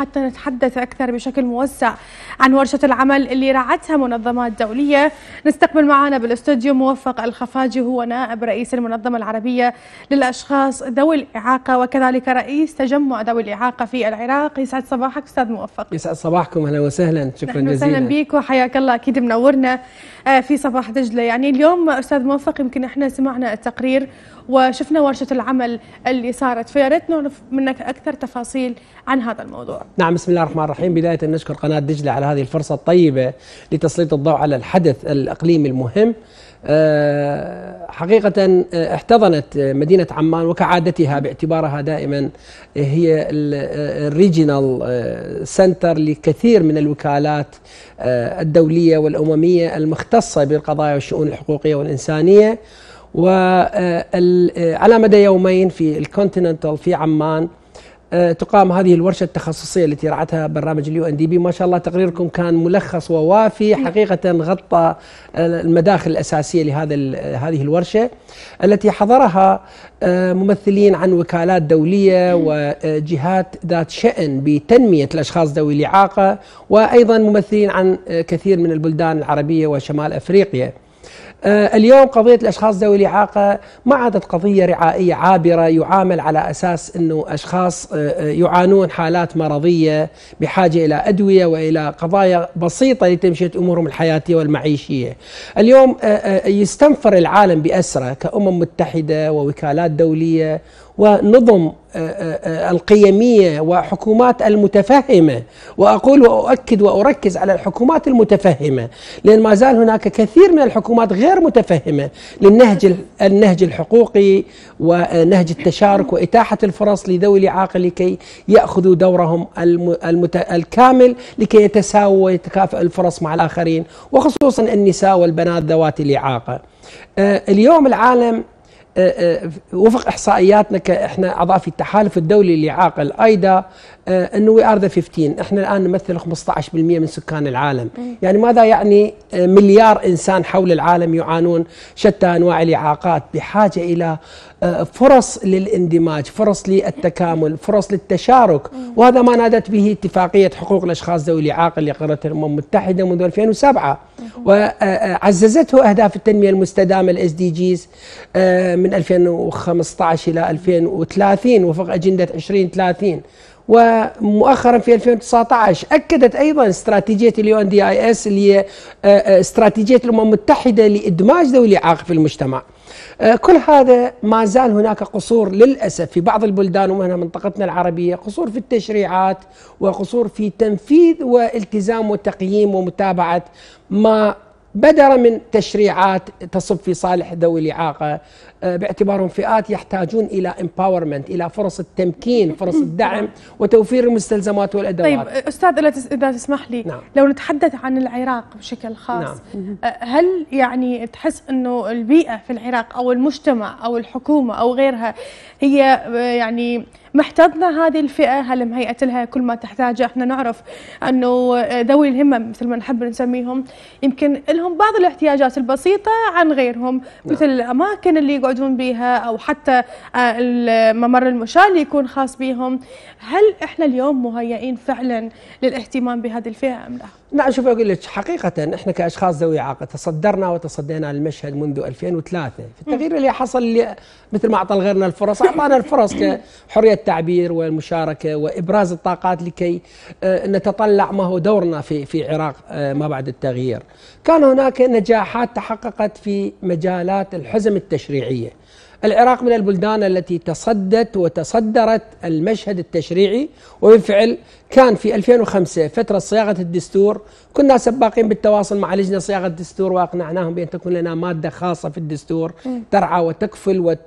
حتى نتحدث أكثر بشكل موسع عن ورشة العمل اللي رعتها منظمات دولية نستقبل معنا بالاستوديو موفق الخفاجي هو نائب رئيس المنظمة العربية للأشخاص ذوي الإعاقة وكذلك رئيس تجمع ذوي الإعاقة في العراق يسعد صباحك أستاذ موفق يسعد صباحكم أهلا وسهلا شكرا جزيلا أهلا بك وحياك الله أكيد منورنا آه، في صباح دجلة يعني اليوم أستاذ موفق يمكن إحنا سمعنا التقرير وشفنا ورشة العمل اللي صارت فيا ريت نعرف منك أكثر تفاصيل عن هذا الموضوع نعم بسم الله الرحمن الرحيم بداية نشكر قناة دجلة على هذه الفرصة الطيبة لتسليط الضوء على الحدث الإقليمي المهم آه، حقيقة آه، احتضنت آه، مدينة عمان وكعادتها باعتبارها دائما هي الريجينال سنتر لكثير من الوكالات الدولية والأممية المختصة بالقضايا والشؤون الحقوقية والإنسانية وعلى مدى يومين في الكونتيننتال في عمان آه، تقام هذه الورشه التخصصيه التي رعتها برنامج اليو ان دي بي ما شاء الله تقريركم كان ملخص ووافي حقيقه غطى آه، المداخل الاساسيه لهذا هذه الورشه التي حضرها آه، ممثلين عن وكالات دوليه وجهات ذات شان بتنميه الاشخاص ذوي الاعاقه وايضا ممثلين عن كثير من البلدان العربيه وشمال افريقيا. آه، اليوم قضية الأشخاص ذوي الإعاقة ما عادت قضية رعائية عابرة يعامل على أساس أنه أشخاص آه، آه، يعانون حالات مرضية بحاجة إلى أدوية وإلى قضايا بسيطة لتمشية أمورهم الحياتية والمعيشية اليوم يستنفر العالم بأسره كأمم متحدة ووكالات دولية ونظم آه، آه، آه، القيمية وحكومات المتفهمة وأقول وأؤكد وأركز على الحكومات المتفهمة لأن ما زال هناك كثير من الحكومات غير متفهمة للنهج النهج الحقوقي ونهج التشارك وإتاحة الفرص لذوي الإعاقة لكي يأخذوا دورهم المت... الكامل لكي يتساووا ويتكافئ الفرص مع الآخرين وخصوصا النساء والبنات ذوات الإعاقة اليوم العالم وفق احصائياتنا كاحنا اعضاء في التحالف الدولي للاعاقه آه، الايدا انه وي ار ذا 15 احنا الان نمثل 15% من سكان العالم يعني ماذا يعني آه، مليار انسان حول العالم يعانون شتى انواع الاعاقات بحاجه الى فرص للاندماج فرص للتكامل فرص للتشارك وهذا ما نادت به اتفاقية حقوق الأشخاص ذوي الإعاقة اللي قررت الأمم المتحدة منذ 2007 وعززته أهداف التنمية المستدامة الاس دي جيز آه، من 2015 إلى 2030 وفق أجندة 2030 ومؤخرا في 2019 أكدت أيضا استراتيجية اليو ان دي اي اس اللي هي آه، آه، استراتيجية الأمم المتحدة لإدماج ذوي الإعاقة في المجتمع آه، كل هذا ما زال هناك قصور للأسف في بعض البلدان ومنها منطقتنا العربية قصور في التشريعات وقصور في تنفيذ والتزام وتقييم ومتابعة ما بدر من تشريعات تصب في صالح ذوي الإعاقة آه، باعتبارهم فئات يحتاجون الى امباورمنت الى فرص التمكين فرص الدعم وتوفير المستلزمات والادوات طيب استاذ اذا تسمح لي نعم. لو نتحدث عن العراق بشكل خاص نعم. آه، هل يعني تحس انه البيئه في العراق او المجتمع او الحكومه او غيرها هي آه، يعني محتضنه هذه الفئه هل مهيئه لها كل ما تحتاجه احنا نعرف انه ذوي الهمه مثل ما نحب نسميهم يمكن لهم بعض الاحتياجات البسيطه عن غيرهم نعم. مثل الاماكن اللي يقعد يقعدون بها او حتى آه، الممر المشاة اللي يكون خاص بهم هل احنا اليوم مهيئين فعلا للاهتمام بهذه الفئه ام لا لا شوف اقول لك حقيقه احنا كاشخاص ذوي اعاقه تصدرنا وتصدينا للمشهد منذ 2003 في التغيير اللي حصل اللي مثل ما اعطى غيرنا الفرص اعطانا الفرص كحريه التعبير والمشاركه وابراز الطاقات لكي آه، نتطلع ما هو دورنا في في عراق آه، ما بعد التغيير كان هناك نجاحات تحققت في مجالات الحزم التشريعيه الشيعية العراق من البلدان التي تصدت وتصدرت المشهد التشريعي وبالفعل كان في 2005 فترة صياغة الدستور كنا سباقين بالتواصل مع لجنة صياغة الدستور وأقنعناهم بأن تكون لنا مادة خاصة في الدستور ترعى وتكفل وت...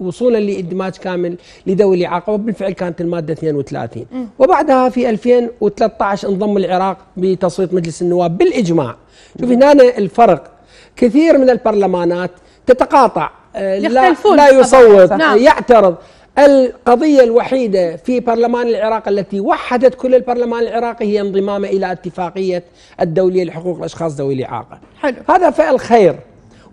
وصولا لادماج كامل لذوي الاعاقه وبالفعل كانت الماده 32 م. وبعدها في 2013 انضم العراق بتصويت مجلس النواب بالاجماع شوف هنا الفرق كثير من البرلمانات تتقاطع آه، لا, لا يصوت نعم. يعترض القضية الوحيدة في برلمان العراق التي وحدت كل البرلمان العراقي هي انضمامه إلى اتفاقية الدولية لحقوق الأشخاص ذوي الإعاقة حلو. هذا فعل خير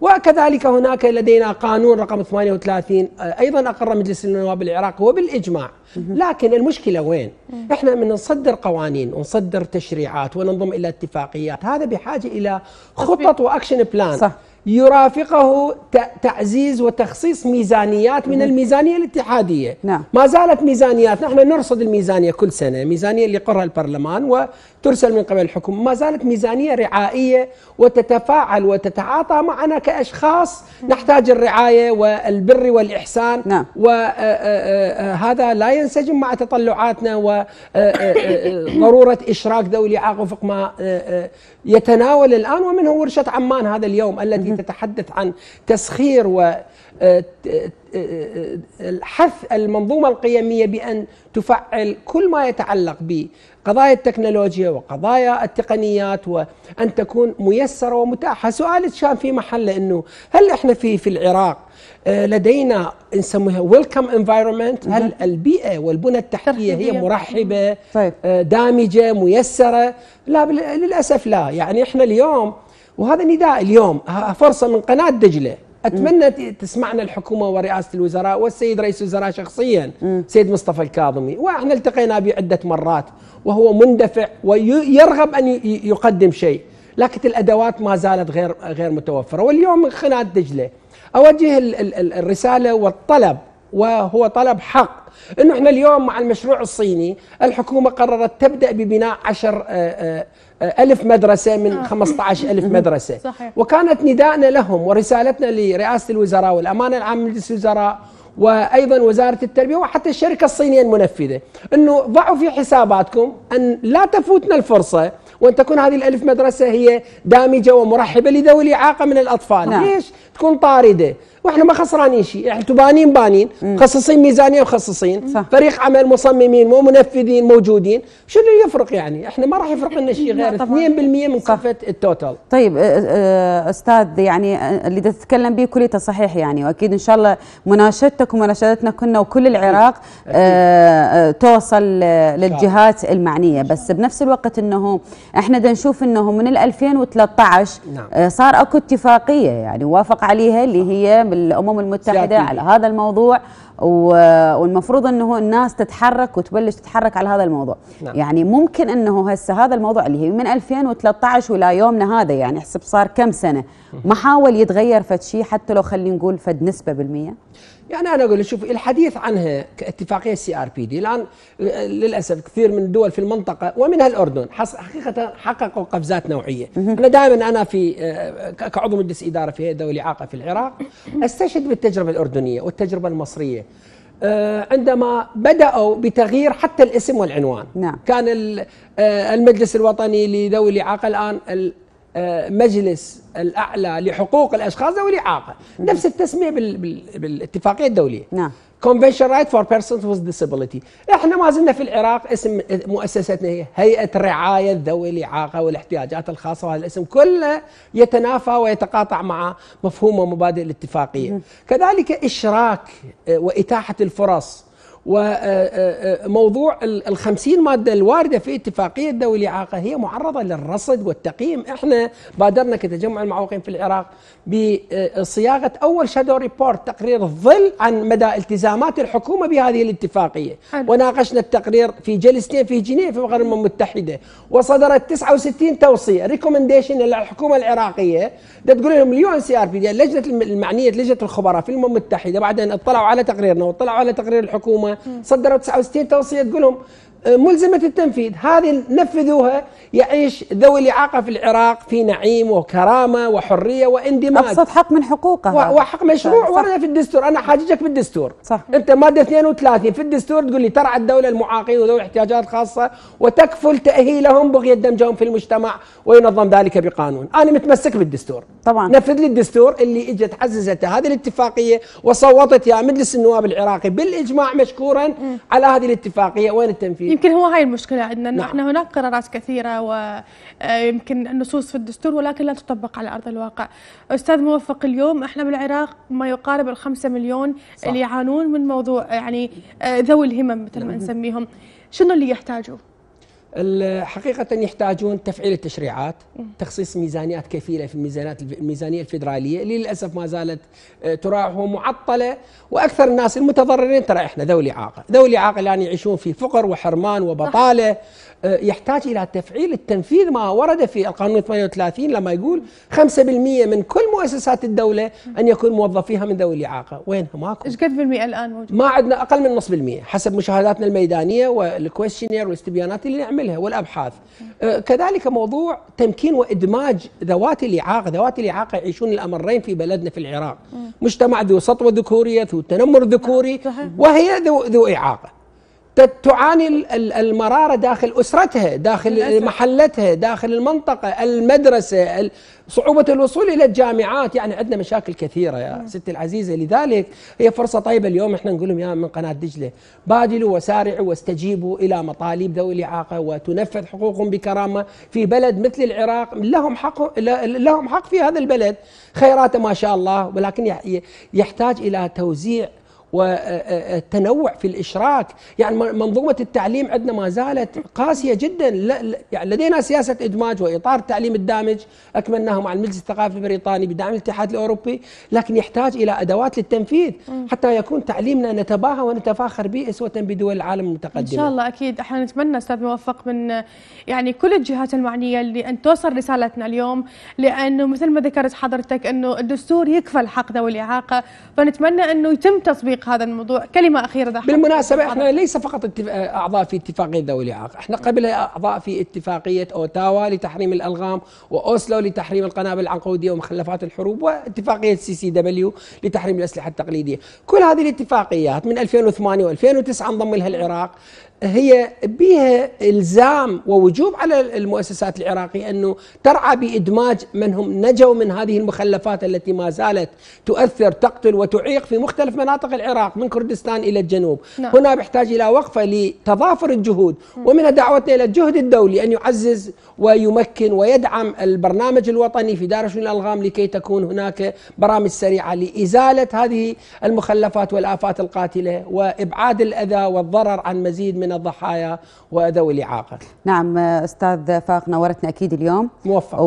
وكذلك هناك لدينا قانون رقم 38 آه، ايضا اقر مجلس النواب العراقي وبالاجماع لكن المشكله وين؟ احنا من نصدر قوانين ونصدر تشريعات وننضم الى اتفاقيات هذا بحاجه الى خطط واكشن بلان صح. يرافقه تعزيز وتخصيص ميزانيات من نعم. الميزانية الاتحادية نعم. ما زالت ميزانيات نحن نرصد الميزانية كل سنة ميزانية اللي يقرها البرلمان وترسل من قبل الحكومة ما زالت ميزانية رعائية وتتفاعل وتتعاطى معنا كأشخاص نعم. نحتاج الرعاية والبر والإحسان نعم. وهذا آه، آه، آه، لا ينسجم مع تطلعاتنا وضرورة إشراك ذوي الإعاقة وفق ما يتناول الآن ومنه ورشة عمان هذا اليوم التي تتحدث عن تسخير و آه، آه، آه، حث المنظومة القيمية بأن تفعل كل ما يتعلق بقضايا التكنولوجيا وقضايا التقنيات وأن تكون ميسرة ومتاحة سؤال شان في محله أنه هل إحنا في في العراق لدينا نسميها ويلكم انفايرمنت هل نعم. البيئه والبنى التحتيه هي مرحبه طيب. دامجه ميسره لا للاسف لا يعني احنا اليوم وهذا نداء اليوم فرصة من قناة دجلة أتمنى م. تسمعنا الحكومة ورئاسة الوزراء والسيد رئيس الوزراء شخصيا م. سيد مصطفى الكاظمي وإحنا التقينا به عدة مرات وهو مندفع ويرغب أن يقدم شيء لكن الأدوات ما زالت غير غير متوفرة واليوم من قناة دجلة أوجه الرسالة والطلب وهو طلب حق انه احنا اليوم مع المشروع الصيني الحكومه قررت تبدا ببناء عشر آه، آه، ألف مدرسة من 15 آه. ألف مدرسة صحيح. وكانت ندائنا لهم ورسالتنا لرئاسة الوزراء والأمانة العامة لمجلس الوزراء وايضا وزاره التربيه وحتى الشركه الصينيه المنفذه انه ضعوا في حساباتكم ان لا تفوتنا الفرصه وان تكون هذه الالف مدرسه هي دامجه ومرحبه لذوي الاعاقه من الاطفال نعم. ليش تكون طارده واحنا ما خسرانين شيء احنا تبانين بانين مخصصين ميزانيه مخصصين فريق عمل مصممين ومنفذين موجودين شو اللي يفرق يعني احنا ما راح يفرق لنا شيء غير 2% من كفه التوتال طيب استاذ يعني اللي تتكلم به كليته صحيح يعني واكيد ان شاء الله مناشدتك ومناشدتنا كنا وكل العراق آه توصل للجهات المعنيه بس بنفس الوقت انه احنا دا نشوف انه من 2013 نعم. صار اكو اتفاقيه يعني وافق عليها اللي هي بالامم المتحده على هذا الموضوع والمفروض انه الناس تتحرك وتبلش تتحرك على هذا الموضوع نعم. يعني ممكن انه هسه هذا الموضوع اللي هي من 2013 ولا يومنا هذا يعني حسب صار كم سنه ما حاول يتغير فد شيء حتى لو خلينا نقول فد نسبه بالميه يعني انا اقول شوف الحديث عنها كاتفاقيه سي ار بي دي الان للاسف كثير من الدول في المنطقه ومنها الاردن حقيقه حققوا قفزات نوعيه انا دائما انا في آه، كعضو مجلس اداره في هيئه دولي عاقه في العراق استشهد بالتجربه الاردنيه والتجربه المصريه آه، عندما بدأوا بتغيير حتى الاسم والعنوان نعم. كان آه، المجلس الوطني لذوي الإعاقة الآن مجلس الاعلى لحقوق الاشخاص ذوي الاعاقه نفس التسميه بالاتفاقيه الدوليه نعم Convention Right for Persons with Disability احنا ما زلنا في العراق اسم مؤسستنا هي هيئة رعاية ذوي الإعاقة والاحتياجات الخاصة وهذا الاسم كله يتنافى ويتقاطع مع مفهوم ومبادئ الاتفاقية كذلك إشراك آه، وإتاحة الفرص وموضوع الخمسين مادة الواردة في اتفاقية ذوي الإعاقة هي معرضة للرصد والتقييم احنا بادرنا كتجمع المعوقين في العراق بصياغة أول شادو ريبورت تقرير الظل عن مدى التزامات الحكومة بهذه الاتفاقية حلو. وناقشنا التقرير في جلستين في جنيف في الأمم المتحدة وصدرت 69 توصية ريكومنديشن للحكومة العراقية تقول لهم اليون سي ار بي اللجنة المعنية لجنة الخبراء في الأمم المتحدة بعد أن اطلعوا على تقريرنا واطلعوا على تقرير الحكومة صدروا 69 توصيه تقول لهم ملزمة التنفيذ هذه نفذوها يعيش ذوي الإعاقة في العراق في نعيم وكرامة وحرية واندماج أبسط حق من حقوقه وحق مشروع ورد في الدستور أنا حاججك بالدستور صح. أنت مادة 32 في الدستور تقول لي ترعى الدولة المعاقين وذوي الاحتياجات الخاصة وتكفل تأهيلهم بغية دمجهم في المجتمع وينظم ذلك بقانون أنا متمسك بالدستور طبعا نفذ لي الدستور اللي إجت عززته هذه الاتفاقية وصوتت يا مجلس النواب العراقي بالإجماع مشكورا م. على هذه الاتفاقية وين التنفيذ يمكن هو هاي المشكلة عندنا أنه نعم. إحنا هناك قرارات كثيرة ويمكن آه، النصوص في الدستور ولكن لا تطبق على أرض الواقع أستاذ موفق اليوم إحنا بالعراق ما يقارب الخمسة مليون صح. اللي يعانون من موضوع يعني آه، ذوي الهمم مثل ما نعم. نسميهم شنو اللي يحتاجوه حقيقة يحتاجون تفعيل التشريعات تخصيص ميزانيات كفيلة في الميزانيات الميزانية الفيدرالية اللي للأسف ما زالت آه، تراعى ومعطلة وأكثر الناس المتضررين ترى إحنا ذوي الإعاقة ذوي الإعاقة الآن يعيشون في فقر وحرمان وبطالة آه، يحتاج إلى تفعيل التنفيذ ما ورد في القانون 38 لما يقول 5% من كل مؤسسات الدولة أن يكون موظفيها من ذوي الإعاقة وين ماكو إيش قد بالمئة الآن موجود ما عندنا أقل من نص بالمئة حسب مشاهداتنا الميدانية والكويشنير والاستبيانات اللي نعمل عليها والابحاث أه، كذلك موضوع تمكين وادماج ذوات الاعاقه ذوات الاعاقه يعيشون الامرين في بلدنا في العراق مجتمع ذو سطوه ذكوريه ذو تنمر ذكوري وهي ذو, ذو اعاقه تعاني المرارة داخل أسرتها داخل الأسرة. محلتها داخل المنطقة المدرسة صعوبة الوصول إلى الجامعات يعني عندنا مشاكل كثيرة يا م. نعم. ستي العزيزة لذلك هي فرصة طيبة اليوم احنا نقول لهم يا من قناة دجلة بادلوا وسارعوا واستجيبوا إلى مطالب ذوي الإعاقة وتنفذ حقوقهم بكرامة في بلد مثل العراق لهم حق لهم حق في هذا البلد خيراته ما شاء الله ولكن يحتاج إلى توزيع والتنوع في الإشراك يعني منظومة التعليم عندنا ما زالت قاسية جدا يعني لدينا سياسة إدماج وإطار التعليم الدامج أكملناه مع المجلس الثقافي البريطاني بدعم الاتحاد الأوروبي لكن يحتاج إلى أدوات للتنفيذ حتى يكون تعليمنا نتباهى ونتفاخر به أسوة بدول العالم المتقدمة إن شاء الله أكيد احنا نتمنى أستاذ موفق من يعني كل الجهات المعنية اللي ان توصل رسالتنا اليوم لأنه مثل ما ذكرت حضرتك أنه الدستور يكفل حق ذوي الإعاقة فنتمنى أنه يتم تطبيق تعليق هذا الموضوع كلمة أخيرة ده بالمناسبة احنا ليس فقط أعضاء في اتفاقية ذوي الإعاقة احنا قبل أعضاء في اتفاقية أوتاوا لتحريم الألغام وأوسلو لتحريم القنابل العنقودية ومخلفات الحروب واتفاقية سي سي دبليو لتحريم الأسلحة التقليدية كل هذه الاتفاقيات من 2008 و2009 انضم لها العراق هي بها الزام ووجوب على المؤسسات العراقيه انه ترعى بادماج من هم نجوا من هذه المخلفات التي ما زالت تؤثر تقتل وتعيق في مختلف مناطق العراق من كردستان الى الجنوب، نعم. هنا بحتاج الى وقفه لتضافر الجهود ومنها دعوتنا الى الجهد الدولي ان يعزز ويمكن ويدعم البرنامج الوطني في دار شؤون الالغام لكي تكون هناك برامج سريعه لازاله هذه المخلفات والافات القاتله وابعاد الاذى والضرر عن مزيد من من الضحايا وذوي الإعاقة نعم أستاذ فاق نورتنا أكيد اليوم موفق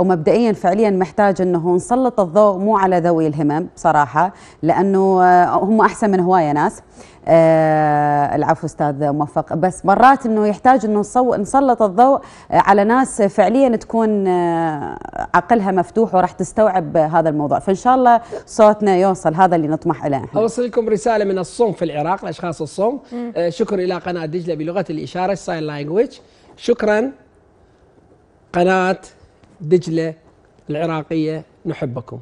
ومبدئيا فعليا محتاج أنه نسلط الضوء مو على ذوي الهمم بصراحة لأنه آه، هم أحسن من هواية ناس آه العفو استاذ موفق بس مرات انه يحتاج انه نسلط الضوء على ناس فعليا تكون آه عقلها مفتوح وراح تستوعب هذا الموضوع فان شاء الله صوتنا يوصل هذا اللي نطمح اليه اوصلكم اوصل لكم رساله من الصوم في العراق لاشخاص الصوم آه شكر الى قناه دجله بلغه الاشاره ساين لانجويج شكرا قناه دجله العراقيه نحبكم